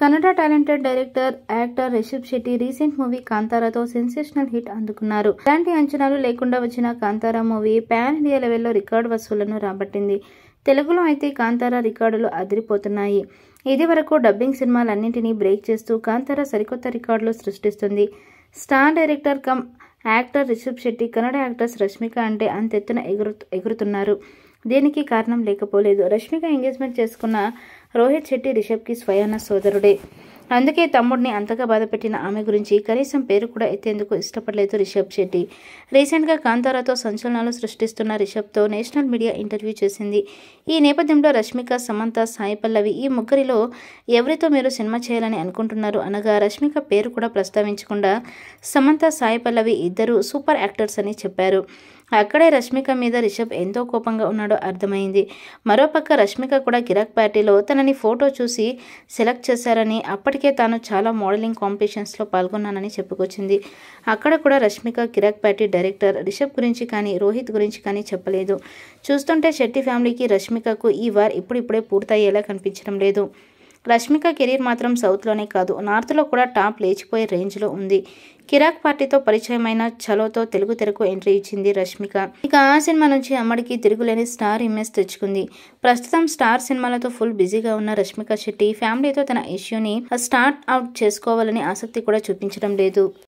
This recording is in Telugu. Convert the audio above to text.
Kannada talented director actor Rishab Shetty recent movie కాంతారాతో సెన్సేషనల్ హిట్ అందుకున్నారు ఎలాంటి అంచనాలు లేకుండా వచ్చిన కాంతారా మూవీ పాన్ ఇండియా లెవెల్లో రికార్డ్ వసూళ్లను రాబట్టింది తెలుగులో అయితే కాంతారా రికార్డులు అదిరిపోతున్నాయి ఇది వరకు డబ్బింగ్ సినిమాలన్నింటినీ బ్రేక్ చేస్తూ కాంతారా సరికొత్త రికార్డులు సృష్టిస్తుంది star director cum actor Rishab Shetty Kannada actors Rashmika అంటే అంతెత్తున ఎగురు ఎగురుతున్నారు దీనికి కారణం లేకపోలేదు రష్మిక ఎంగేజ్మెంట్ చేసుకున్న రోహిత్ శెట్టి రిషబ్కి స్వయాన సోదరుడే అందుకే తమ్ముడిని అంతగా బాధపెట్టిన ఆమె గురించి కనీసం పేరు కూడా ఎత్తేందుకు ఇష్టపడలేదు రిషబ్ శెట్టి రీసెంట్గా కాంతారాతో సంచలనాలు సృష్టిస్తున్న రిషబ్తో నేషనల్ మీడియా ఇంటర్వ్యూ చేసింది ఈ నేపథ్యంలో రష్మిక సమంత సాయి పల్లవి ఈ ముగ్గురిలో ఎవరితో మీరు సినిమా చేయాలని అనుకుంటున్నారు అనగా రష్మిక పేరు కూడా ప్రస్తావించకుండా సమంత సాయి పల్లవి ఇద్దరు సూపర్ యాక్టర్స్ అని చెప్పారు అక్కడే రష్మిక మీద రిషబ్ ఎంతో కోపంగా ఉన్నాడో అర్థమైంది మరోపక్క రష్మిక కూడా కిరాక్ పార్టీలో తనని ఫోటో చూసి సెలెక్ట్ చేశారని అప్పటికే తాను చాలా మోడలింగ్ కాంపిటీషన్స్లో పాల్గొన్నానని చెప్పుకొచ్చింది అక్కడ కూడా రష్మిక కిరాక్ పార్టీ డైరెక్టర్ రిషబ్ గురించి కానీ రోహిత్ గురించి కానీ చెప్పలేదు చూస్తుంటే శెట్టి ఫ్యామిలీకి రష్మికకు ఈ వార్ ఇప్పుడిప్పుడే పూర్తయ్యేలా కనిపించడం లేదు రష్మిక కెరీర్ మాత్రం సౌత్లోనే కాదు నార్త్లో కూడా టాప్ లేచిపోయే రేంజ్లో ఉంది కిరాక్ పార్టీతో పరిచయమైన చలోతో తెలుగు తెరకు ఎంట్రీ ఇచ్చింది రష్మిక ఇక ఆ సినిమా నుంచి అమ్మడికి తిరుగులేని స్టార్ ఇమేజ్ తెచ్చుకుంది ప్రస్తుతం స్టార్ సినిమాలతో ఫుల్ బిజీగా ఉన్న రష్మిక శెట్టి ఫ్యామిలీతో తన ఇష్యూని స్టార్ట్ అవుట్ చేసుకోవాలని ఆసక్తి కూడా చూపించడం లేదు